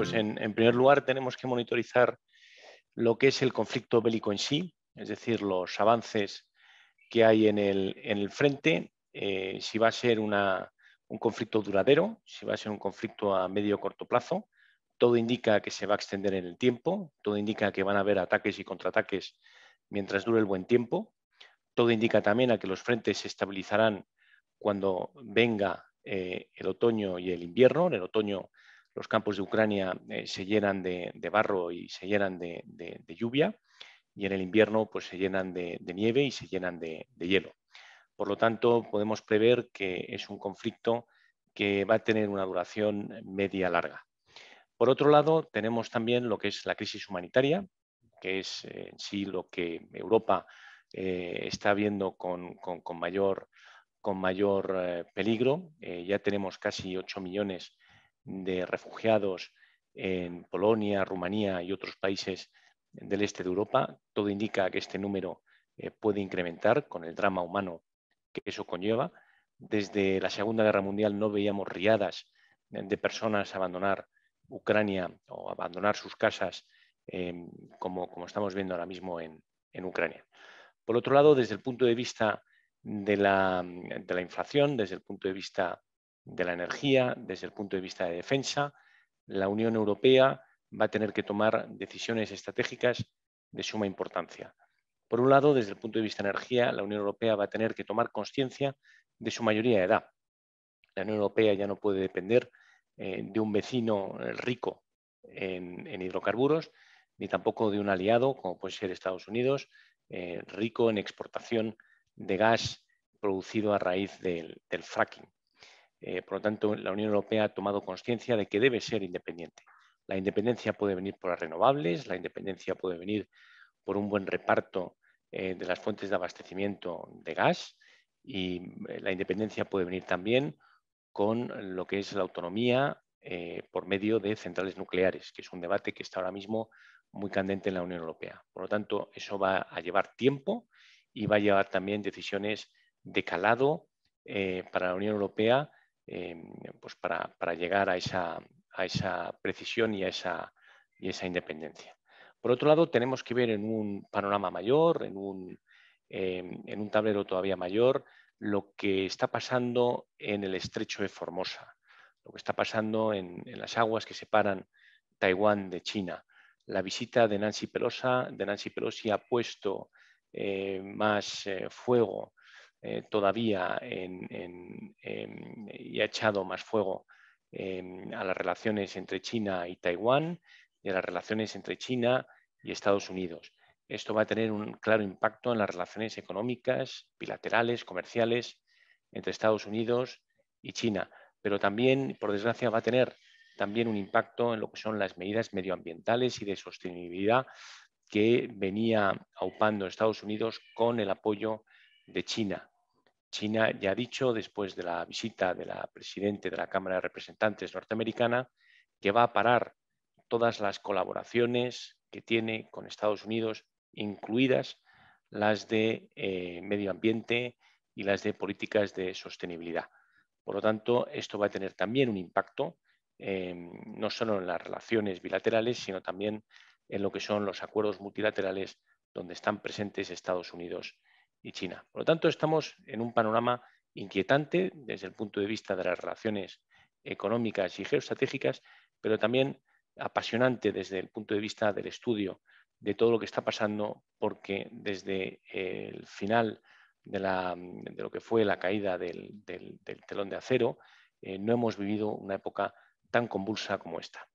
pues mm. en, primer lugar tenemos que monitorizar lo que es el conflicto bélico en sí, es decir, los avances que hay en el, frente, eh, si va a ser un conflicto duradero, si va a ser un conflicto a medio o corto plazo. Todo indica que se va a extender en el tiempo, todo indica que van a haber ataques y contraataques mientras dure el buen tiempo. Todo indica también a que los frentes se estabilizarán cuando venga eh, el otoño y el invierno. En el otoño los campos de Ucrania eh, se llenan de, barro y se llenan de, lluvia y en el invierno pues, se llenan de, nieve y se llenan de, hielo. Por lo tanto, podemos prever que es un conflicto que va a tener una duración media larga. Por otro lado, tenemos también lo que es la crisis humanitaria, que es eh, en sí lo que Europa eh, está viendo con, mayor, con mayor peligro. ya tenemos casi 8 millones de de refugiados en Polonia, Rumanía y otros países del este de Europa. Todo indica que este número eh, puede incrementar con el drama humano que eso conlleva. Desde la Segunda Guerra Mundial no veíamos riadas eh, de personas abandonar Ucrania o abandonar sus casas em, como, como, estamos viendo ahora mismo en, Ucrania. Por otro lado, desde el punto de vista de la, de la inflación, desde el punto de vista de la energía, desde el punto de vista de defensa, la Unión Europea va a tener que tomar decisiones estratégicas de suma importancia. Por un lado, desde el punto de vista de energía, la Unión Europea va a tener que tomar conciencia de su mayoría de edad. La Unión Europea ya no puede depender eh, de un vecino eh, rico en, hidrocarburos, ni tampoco de un aliado, como puede ser Estados Unidos, eh, rico en exportación de gas producido a raíz del fracking. Eh, por lo tanto, la Unión Europea ha tomado conciencia de que debe ser independiente. La independencia puede venir por las renovables, la independencia puede venir por un buen reparto eh, de las fuentes de abastecimiento de gas y eh, la independencia puede venir también con lo que es la autonomía por medio de centrales nucleares, que es un debate que está ahora mismo muy candente en la Unión Europea. Por lo tanto, eso va a llevar tiempo y va a llevar también decisiones de calado para la Unión Europea Em, pues para, llegar a esa, precisión y a esa, y esa, independencia. Por otro lado, tenemos que ver en un panorama mayor, en un, em, tablero todavía mayor, lo que está pasando en el estrecho de Formosa, lo que está pasando en, las aguas que separan Taiwán de China. La visita de Nancy Pelosi, de Nancy Pelosi ha puesto eh, más eh, fuego eh, todavía y ha echado más fuego a las relaciones entre China y Taiwán y a las relaciones entre China y Estados Unidos. Esto va a tener un claro impacto en las relaciones económicas, bilaterales, comerciales entre Estados Unidos y China, pero también, por desgracia, va a tener también un impacto en lo que son las medidas medioambientales y de sostenibilidad que venía aupando Estados Unidos con el apoyo de China. China ya ha dicho, después de la visita de la presidenta de la Cámara de Representantes norteamericana, que va a parar todas las colaboraciones que tiene con Estados Unidos, incluidas las de eh, medio ambiente y las de políticas de sostenibilidad. Por lo tanto, esto va a tener también un impacto, eh, no solo en las relaciones bilaterales, sino también en lo que son los acuerdos multilaterales donde están presentes Estados Unidos y China. Por lo tanto, estamos en un panorama inquietante desde el punto de vista de las relaciones económicas y geoestratégicas, pero también apasionante desde el punto de vista del estudio de todo lo que está pasando, porque desde el final de, lo que fue la caída del, telón de acero, eh, no hemos vivido una época tan convulsa como esta.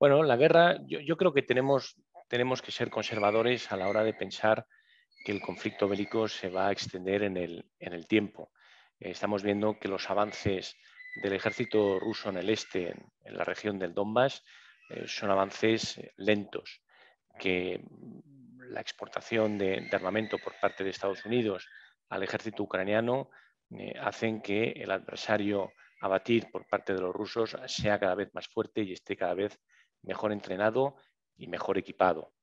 Bueno, la guerra, yo, creo que tenemos, tenemos que ser conservadores a la hora de pensar que el conflicto bélico se va a extender en el, tiempo. Eh, estamos viendo que los avances del ejército ruso en el este, en, la región del Donbass, eh, son avances eh, lentos, que mm, la exportación de, armamento por parte de Estados Unidos al ejército ucraniano hacen que el adversario a batir por parte de los rusos sea cada vez más fuerte y esté cada vez mejor entrenado y mejor equipado.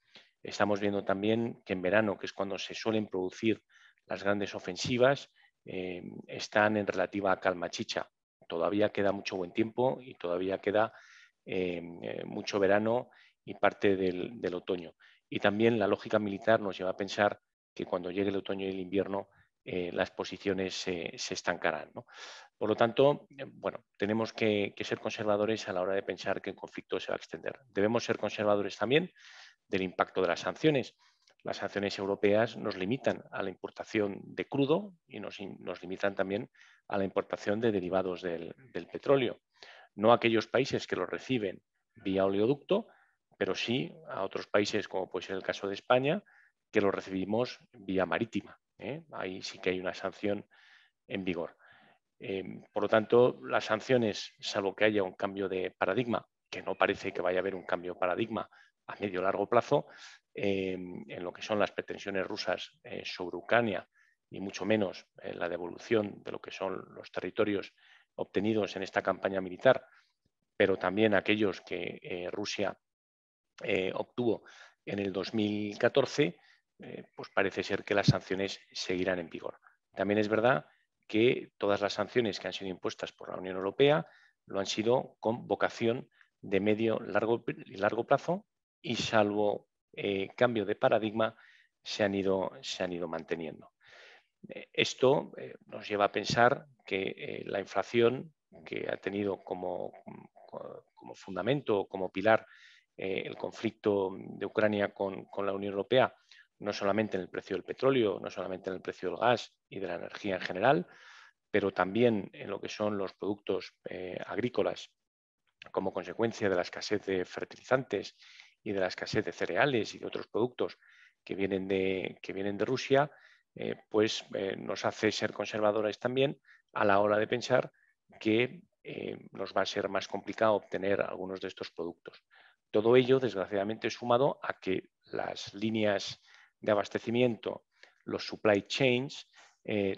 Estamos viendo también que en verano, que es cuando se suelen producir las grandes ofensivas, eh, están en relativa calma chicha. Todavía queda mucho buen tiempo y todavía queda eh, eh, mucho verano y parte del, otoño. Y también la lógica militar nos lleva a pensar que cuando llegue el otoño y el invierno las posiciones se estancarán. Por lo tanto, bueno, tenemos que, ser conservadores a la hora de pensar que el conflicto se va a extender. Debemos ser conservadores también del impacto de las sanciones. Las sanciones europeas nos limitan a la importación de crudo y nos, limitan también a la importación de derivados del, petróleo. No a aquellos países que lo reciben vía oleoducto, pero sí a otros países, como puede ser el caso de España, que lo recibimos vía marítima. ¿eh? Ahí sí que hay una sanción en vigor. Em, por lo tanto, las sanciones, salvo que haya un cambio de paradigma, que no parece que vaya a haber un cambio de paradigma a medio largo plazo em, en lo que son las pretensiones rusas eh, sobre Ucrania y mucho menos eh, la devolución de lo que son los territorios obtenidos en esta campaña militar, pero también aquellos que eh, Rusia obtuvo en el 2014, pues parece ser que las sanciones seguirán en vigor. También es verdad que todas las sanciones que han sido impuestas por la Unión Europea lo han sido con vocación de medio largo, largo plazo y salvo eh, cambio de paradigma se han ido, se han ido manteniendo. Eh, esto eh, nos lleva a pensar que la inflación, que ha tenido como, como fundamento, como pilar, el conflicto de Ucrania con, con, la Unión Europea, no solamente en el precio del petróleo, no solamente en el precio del gas y de la energía en general, pero también en lo que son los productos agrícolas como consecuencia de la escasez de fertilizantes y de la escasez de cereales y de otros productos que vienen de, que vienen de Rusia, eh, pues eh, nos hace ser conservadores también a la hora de pensar que eh, nos va a ser más complicado obtener algunos de estos productos. Todo ello, desgraciadamente, sumado a que las líneas de abastecimiento, los supply chains,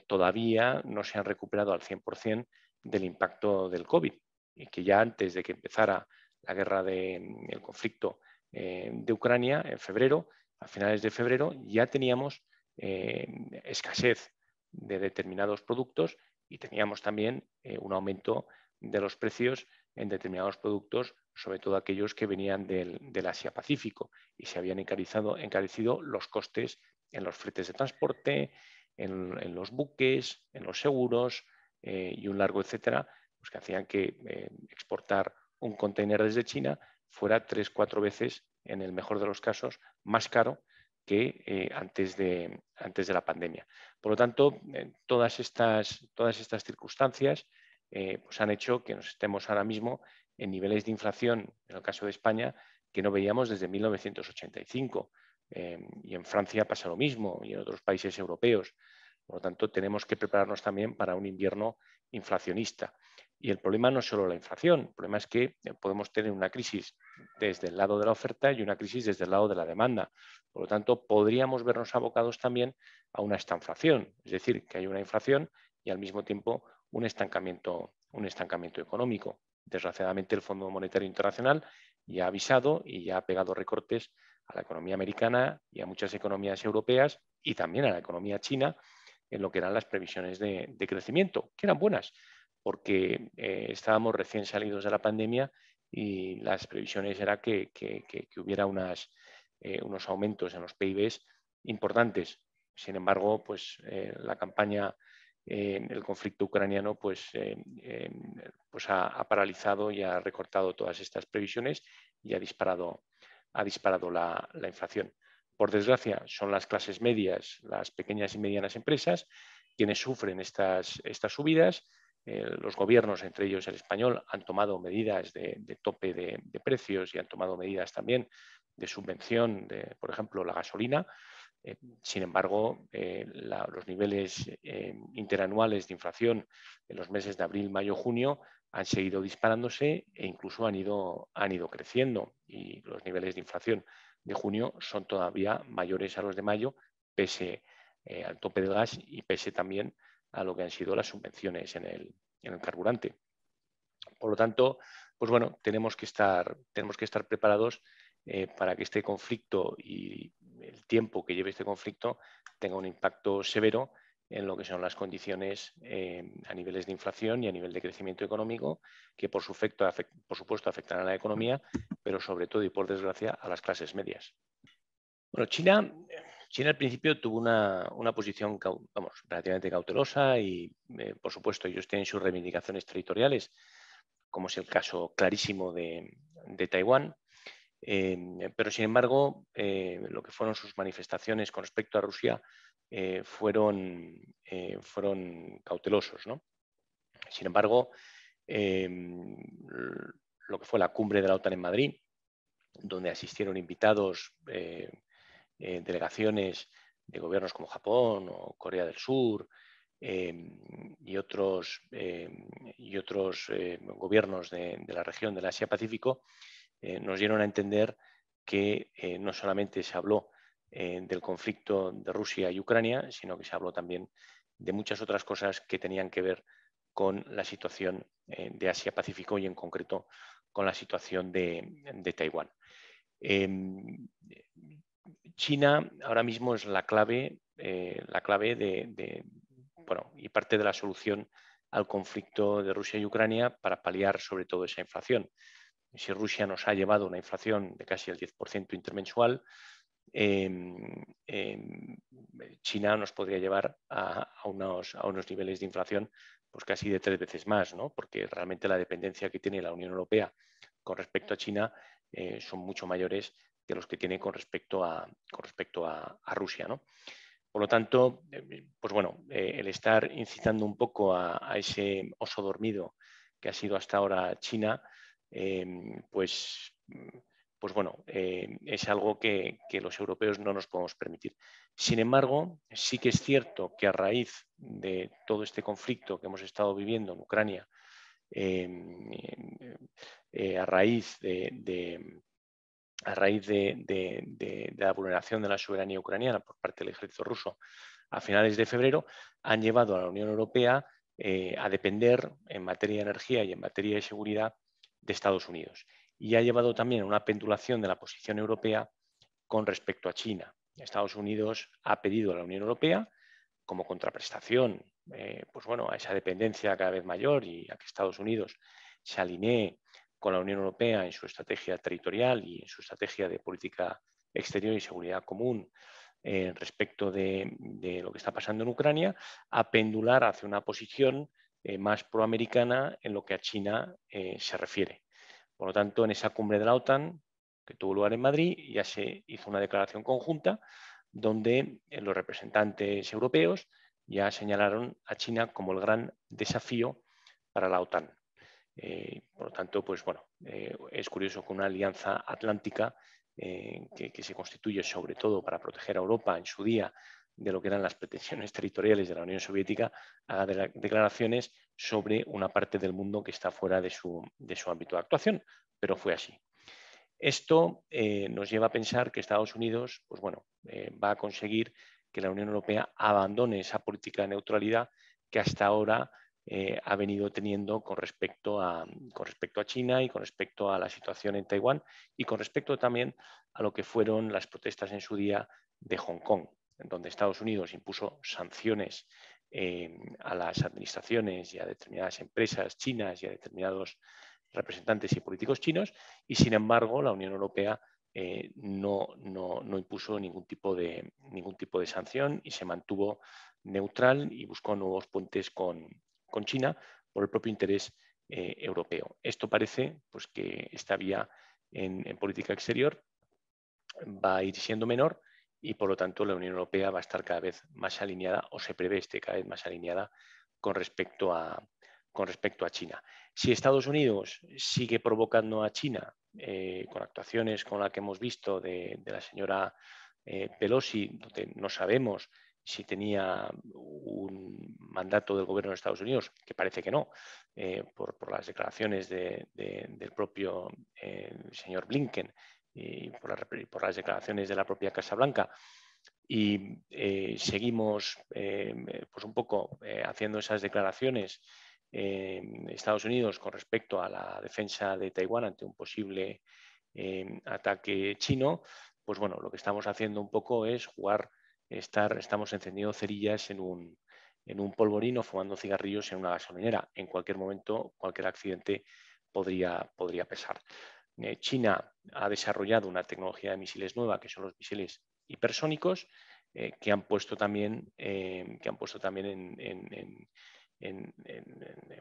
todavía no se han recuperado al 100% del impacto del COVID, y que ya antes de que empezara la guerra del conflicto eh, de Ucrania en febrero, a finales de febrero, ya teníamos eh, escasez de determinados productos y teníamos también eh, un aumento de los precios en determinados productos, sobre todo aquellos que venían del, Asia-Pacífico y se habían encarecido los costes en los fletes de transporte, en, los buques, en los seguros y un largo etcétera, pues que hacían que exportar un contenedor desde China fuera tres, cuatro veces, en el mejor de los casos, más caro que eh, antes, de, la pandemia. Por lo tanto, eh, todas, estas, todas, estas, circunstancias eh, pues han hecho que nos estemos ahora mismo en niveles de inflación, en el caso de España, que no veíamos desde 1985. y en Francia pasa lo mismo y en otros países europeos. Por lo tanto, tenemos que prepararnos también para un invierno inflacionista. Y el problema no es solo la inflación, el problema es que eh, podemos tener una crisis desde el lado de la oferta y una crisis desde el lado de la demanda. Por lo tanto, podríamos vernos abocados también a una estanflación, es decir, que hay una inflación y al mismo tiempo un estancamiento, económico. Desgraciadamente, el Fondo Monetario Internacional ya ha avisado y ya ha pegado recortes a la economía americana y a muchas economías europeas y también a la economía china en lo que eran las previsiones de crecimiento, que eran buenas, porque eh, estábamos recién salidos de la pandemia y las previsiones era que, hubiera eh, unos aumentos en los PIBs importantes. Sin embargo, pues eh, la campaña, el conflicto ucraniano, pues, pues ha, paralizado y ha recortado todas estas previsiones y ha disparado, ha disparado la, inflación. Por desgracia, son las clases medias, las pequeñas y medianas empresas, quienes sufren estas subidas, eh, los gobiernos, entre ellos el español, han tomado medidas de, tope de, precios y han tomado medidas también de subvención de, por ejemplo, la gasolina. Eh, sin embargo, eh, los niveles interanuales de inflación en los meses de abril, mayo, junio han seguido disparándose e incluso han ido, creciendo y los niveles de inflación de junio son todavía mayores a los de mayo, pese al tope del gas y pese también a lo que han sido las subvenciones en el, carburante. Por lo tanto, pues bueno, tenemos que estar, tenemos que estar preparados eh, para que este conflicto y el tiempo que lleve este conflicto tenga un impacto severo en lo que son las condiciones eh, a niveles de inflación y a nivel de crecimiento económico, que por, su efecto, por supuesto afectarán a la economía, pero sobre todo y por desgracia a las clases medias. Bueno, China China al principio tuvo una, posición relativamente cautelosa y, eh, por supuesto, ellos tienen sus reivindicaciones territoriales, como es el caso clarísimo de, Taiwán. Eh, pero, sin embargo, eh, lo que fueron sus manifestaciones con respecto a Rusia fueron, fueron cautelosos. Sin embargo, lo que fue la cumbre de la OTAN en Madrid, donde asistieron invitados eh, delegaciones de gobiernos como Japón o Corea del Sur em, y otros, em, y otros eh, gobiernos de, la región del Asia-Pacífico, eh, nos dieron a entender que no solamente se habló del conflicto de Rusia y Ucrania, sino que se habló también de muchas otras cosas que tenían que ver con la situación de Asia-Pacífico y en concreto con la situación de, Taiwán. Em, China ahora mismo es la clave, eh, la clave de, y parte de la solución al conflicto de Rusia y Ucrania para paliar sobre todo esa inflación. Si Rusia nos ha llevado una inflación de casi el 10% intermensual, em, em, China nos podría llevar a, unos, niveles de inflación pues casi de tres veces más, ¿no? porque realmente la dependencia que tiene la Unión Europea con respecto a China eh, son mucho mayores de los que tiene con respecto a, con respecto a, Rusia. Por lo tanto, eh, pues bueno, eh, el estar incitando un poco a, ese oso dormido que ha sido hasta ahora China, em, pues, pues bueno, em, es algo que, los europeos no nos podemos permitir. Sin embargo, sí que es cierto que a raíz de todo este conflicto que hemos estado viviendo en Ucrania, em, eh, a raíz de a raíz de, la vulneración de la soberanía ucraniana por parte del ejército ruso a finales de febrero, han llevado a la Unión Europea eh, a depender en materia de energía y en materia de seguridad de Estados Unidos. Y ha llevado también a una pendulación de la posición europea con respecto a China. Estados Unidos ha pedido a la Unión Europea, como contraprestación eh, pues bueno, a esa dependencia cada vez mayor y a que Estados Unidos se alinee con la Unión Europea en su estrategia territorial y en su estrategia de política exterior y seguridad común eh, respecto de, lo que está pasando en Ucrania, a pendular hacia una posición eh, más proamericana en lo que a China eh, se refiere. Por lo tanto, en esa cumbre de la OTAN, que tuvo lugar en Madrid, ya se hizo una declaración conjunta donde los representantes europeos ya señalaron a China como el gran desafío para la OTAN. Eh, por lo tanto, pues bueno, eh, es curioso que una alianza atlántica eh, que, se constituye sobre todo para proteger a Europa en su día de lo que eran las pretensiones territoriales de la Unión Soviética, haga declaraciones sobre una parte del mundo que está fuera de su, de su ámbito de actuación, pero fue así. Esto nos lleva a pensar que Estados Unidos pues bueno, va a conseguir que la Unión Europea abandone esa política de neutralidad que hasta ahora eh, ha venido teniendo con respecto, a, con respecto a China y con respecto a la situación en Taiwán y con respecto también a lo que fueron las protestas en su día de Hong Kong, donde Estados Unidos impuso sanciones eh, a las administraciones y a determinadas empresas chinas y a determinados representantes y políticos chinos, y sin embargo la Unión Europea eh, no, impuso ningún tipo, de, ningún tipo de sanción y se mantuvo neutral y buscó nuevos puentes con, con China por el propio interés eh, europeo. Esto parece pues, que esta vía en, política exterior va a ir siendo menor y por lo tanto la Unión Europea va a estar cada vez más alineada o se prevé este cada vez más alineada con respecto a, con respecto a China. Si Estados Unidos sigue provocando a China eh, con actuaciones con la que hemos visto de, la señora eh, Pelosi, donde no sabemos si tenía un mandato del gobierno de Estados Unidos, que parece que no, eh, por, las declaraciones del propio eh, señor Blinken y por, las declaraciones de la propia Casa Blanca. Y eh, seguimos pues un poco haciendo esas declaraciones en Estados Unidos con respecto a la defensa de Taiwán ante un posible ataque chino, pues bueno, lo que estamos haciendo un poco es jugar estamos encendiendo cerillas en un, en un polvorín o fumando cigarrillos en una gasolinera. En cualquier momento, cualquier accidente podría, pesar. Eh, China ha desarrollado una tecnología de misiles nueva, que son los misiles hipersónicos, eh, que han puesto también, eh, que han puesto también en,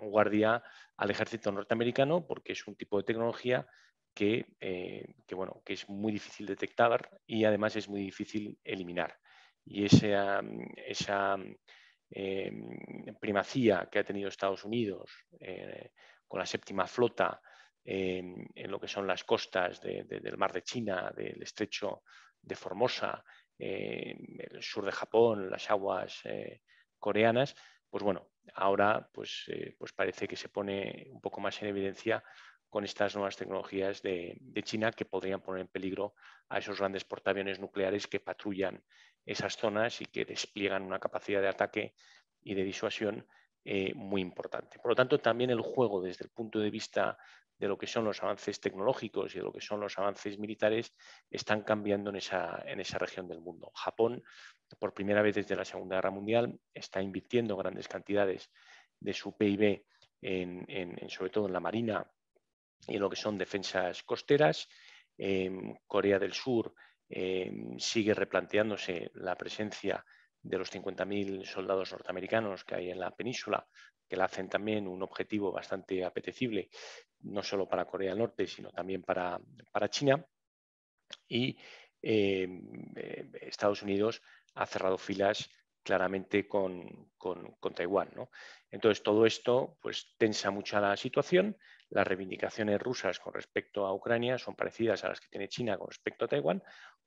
guardia al ejército norteamericano porque es un tipo de tecnología que es muy difícil detectar y además es muy difícil eliminar y esa, mm, esa mm, em, primacía que ha tenido Estados Unidos eh, con la séptima flota em, en lo que son las costas del mar de China, del estrecho de Formosa, eh, el sur de Japón, las aguas eh, coreanas, pues bueno, ahora pues, pues parece que se pone un poco más en evidencia con estas nuevas tecnologías de, de, China que podrían poner en peligro a esos grandes portaaviones nucleares que patrullan esas zonas y que despliegan una capacidad de ataque y de disuasión eh, muy importante. Por lo tanto, también el juego desde el punto de vista de lo que son los avances tecnológicos y de lo que son los avances militares están cambiando en esa, región del mundo. Japón, por primera vez desde la Segunda Guerra Mundial, está invirtiendo grandes cantidades de su PIB, en, sobre todo en la marina y en lo que son defensas costeras. Corea del Sur Em, sigue replanteándose la presencia de los 50.000 soldados norteamericanos que hay en la península, que la hacen también un objetivo bastante apetecible, no solo para Corea del Norte, sino también para, para China. Y em, eh, Estados Unidos ha cerrado filas claramente con, con Taiwán. ¿no? Entonces, todo esto pues, tensa mucho la situación. Las reivindicaciones rusas con respecto a Ucrania son parecidas a las que tiene China con respecto a Taiwán,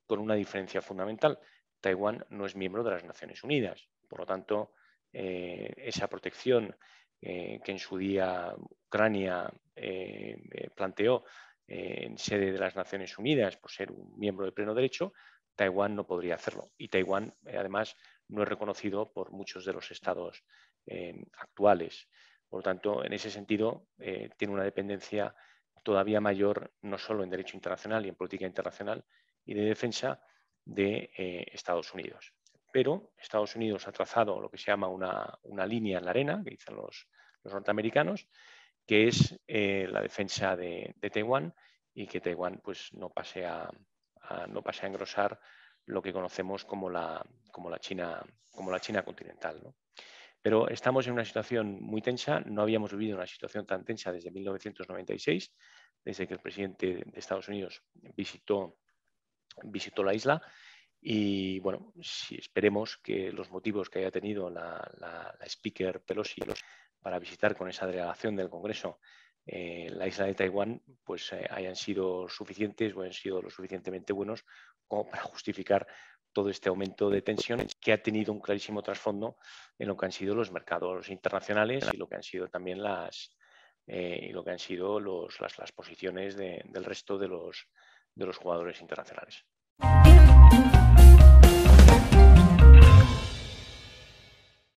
con una diferencia fundamental. Taiwán no es miembro de las Naciones Unidas. Por lo tanto, eh, esa protección eh, que en su día Ucrania eh, planteó en sede de las Naciones Unidas por ser un miembro de pleno derecho, Taiwán no podría hacerlo. Y Taiwán, además, no es reconocido por muchos de los estados actuales. Por lo tanto, en ese sentido, eh, tiene una dependencia todavía mayor, no solo en derecho internacional y en política internacional y de defensa de eh, Estados Unidos pero Estados Unidos ha trazado lo que se llama una, línea en la arena, que dicen los, norteamericanos, que es eh, la defensa de, Taiwán y que Taiwán pues, no, pase a, no pase a engrosar lo que conocemos como la, como la, China, como la China continental. ¿no? Pero estamos en una situación muy tensa, no habíamos vivido una situación tan tensa desde 1996, desde que el presidente de Estados Unidos visitó, visitó la isla. Y bueno, si esperemos que los motivos que haya tenido la, la, speaker Pelosi para visitar con esa delegación del Congreso eh, la isla de Taiwán, pues eh, hayan sido suficientes o hayan sido lo suficientemente buenos como para justificar todo este aumento de tensiones que ha tenido un clarísimo trasfondo en lo que han sido los mercados internacionales y lo que han sido también las, eh, y lo que han sido las, las, posiciones del resto de los, de los jugadores internacionales.